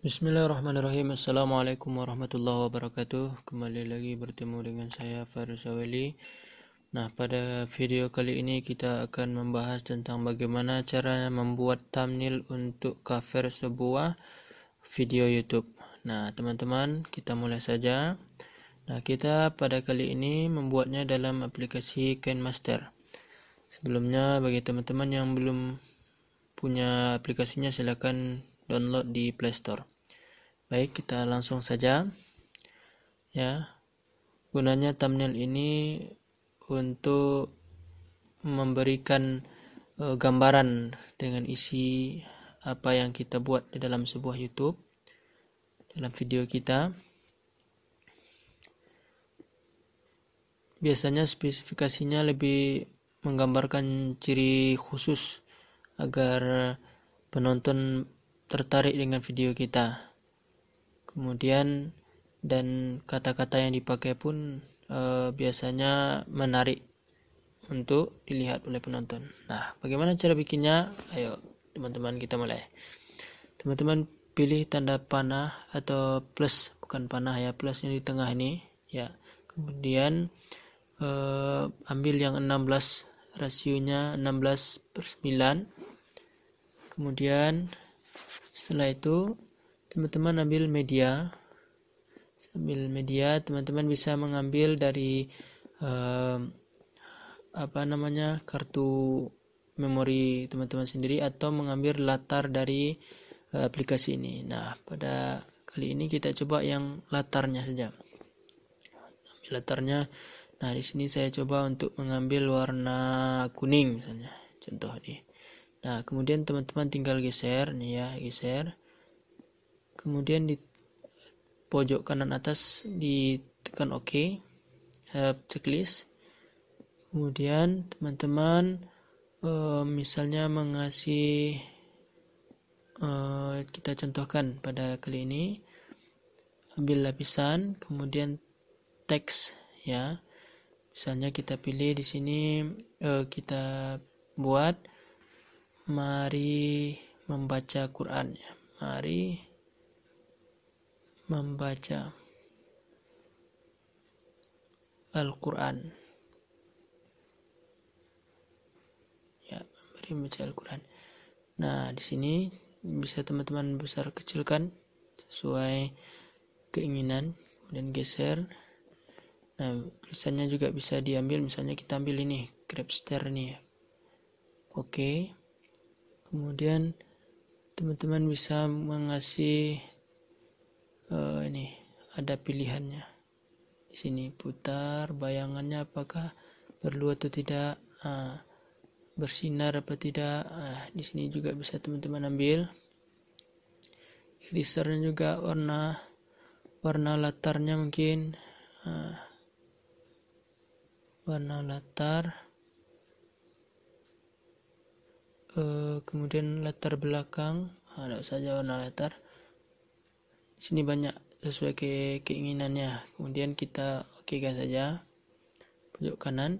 Bismillahirrahmanirrahim Assalamualaikum warahmatullahi wabarakatuh Kembali lagi bertemu dengan saya Faris Aweli Nah pada video kali ini kita akan membahas tentang bagaimana cara membuat thumbnail untuk cover sebuah video youtube Nah teman-teman kita mulai saja Nah kita pada kali ini membuatnya dalam aplikasi Canmaster Sebelumnya bagi teman-teman yang belum punya aplikasinya silahkan download di Play Store. Baik, kita langsung saja. Ya. Gunanya thumbnail ini untuk memberikan uh, gambaran dengan isi apa yang kita buat di dalam sebuah YouTube dalam video kita. Biasanya spesifikasinya lebih menggambarkan ciri khusus agar penonton tertarik dengan video kita. Kemudian dan kata-kata yang dipakai pun e, biasanya menarik untuk dilihat oleh penonton. Nah, bagaimana cara bikinnya? Ayo, teman-teman kita mulai. Teman-teman pilih tanda panah atau plus, bukan panah ya, plus yang di tengah ini ya. Kemudian e, ambil yang 16 rasionya 16 per 9. Kemudian setelah itu teman-teman ambil media Ambil media teman-teman bisa mengambil dari eh, apa namanya kartu memori teman-teman sendiri atau mengambil latar dari eh, aplikasi ini nah pada kali ini kita coba yang latarnya saja ambil latarnya nah di sini saya coba untuk mengambil warna kuning misalnya contoh nih Nah, kemudian teman-teman tinggal geser nih ya, geser. Kemudian di pojok kanan atas ditekan OK. Uh, checklist. Kemudian teman-teman uh, misalnya mengasih uh, kita contohkan pada kali ini ambil lapisan kemudian teks ya. Misalnya kita pilih di sini kita buat mari membaca Qurannya mari membaca Al-Quran ya mari membaca Al-Quran nah di sini bisa teman-teman besar kecilkan sesuai keinginan dan geser nah tulisannya juga bisa diambil misalnya kita ambil ini Grabster nih ya. oke okay kemudian teman-teman bisa mengasih uh, ini ada pilihannya di sini putar bayangannya apakah perlu atau tidak uh, bersinar apa tidak uh, di sini juga bisa teman-teman ambil glycernya juga warna warna latarnya mungkin uh, warna latar uh, kemudian latar belakang ah, ada saja warna latar sini banyak sesuai ke keinginannya kemudian kita oke kan saja pojok kanan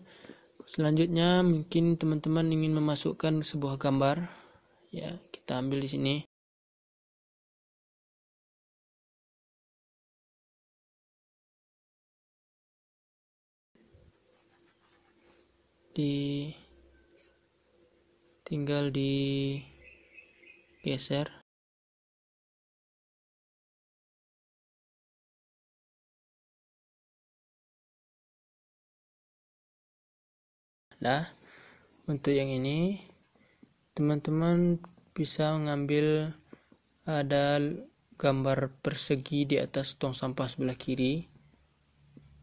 selanjutnya mungkin teman-teman ingin memasukkan sebuah gambar ya kita ambil di sini di tinggal di geser nah untuk yang ini teman-teman bisa mengambil ada gambar persegi di atas tong sampah sebelah kiri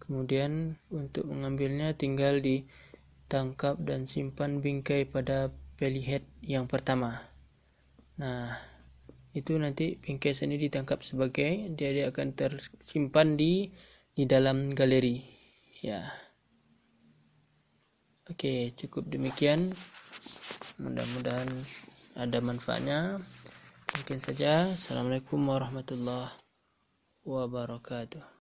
kemudian untuk mengambilnya tinggal ditangkap dan simpan bingkai pada Valley Head yang pertama. Nah, itu nanti pinkcase ini ditangkap sebagai dia, dia akan tersimpan di di dalam galeri. Ya. Oke, cukup demikian. Mudah-mudahan ada manfaatnya. Mungkin saja. Assalamualaikum warahmatullahi wabarakatuh.